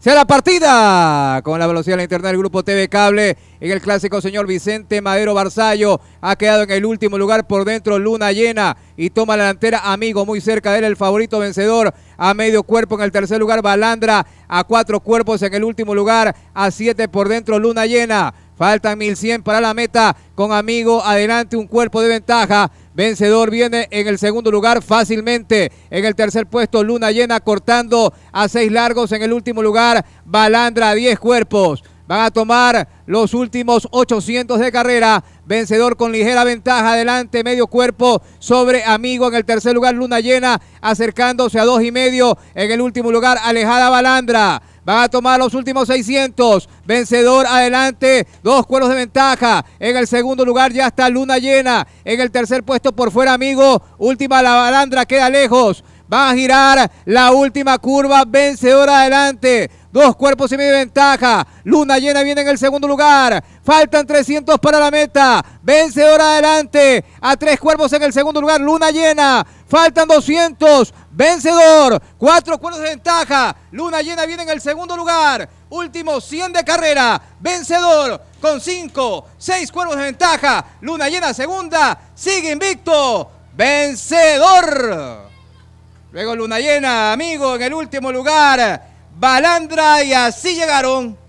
sea la partida con la velocidad de la internet del grupo TV Cable en el clásico señor Vicente Madero Barzallo ha quedado en el último lugar por dentro Luna Llena y toma la delantera Amigo muy cerca de él el favorito vencedor a medio cuerpo en el tercer lugar Balandra a cuatro cuerpos en el último lugar a siete por dentro Luna Llena Faltan 1100 para la meta. Con Amigo adelante un cuerpo de ventaja. Vencedor viene en el segundo lugar fácilmente. En el tercer puesto, Luna Llena cortando a seis largos. En el último lugar, Balandra a 10 cuerpos. Van a tomar los últimos 800 de carrera. Vencedor con ligera ventaja adelante, medio cuerpo sobre Amigo. En el tercer lugar, Luna Llena acercándose a dos y medio. En el último lugar, Alejada Balandra. Van a tomar los últimos 600. Vencedor adelante. Dos cueros de ventaja. En el segundo lugar ya está Luna Llena. En el tercer puesto por fuera, amigo. Última la balandra. Queda lejos. Va a girar la última curva Vencedor adelante. Dos cuerpos y medio de ventaja. Luna llena viene en el segundo lugar. Faltan 300 para la meta. Vencedor adelante. A tres cuerpos en el segundo lugar. Luna llena. Faltan 200. Vencedor. Cuatro cuerpos de ventaja. Luna llena viene en el segundo lugar. Último 100 de carrera. Vencedor. Con cinco. Seis cuerpos de ventaja. Luna llena segunda. Sigue invicto. Vencedor. Luego Luna Llena, amigo, en el último lugar, Balandra y así llegaron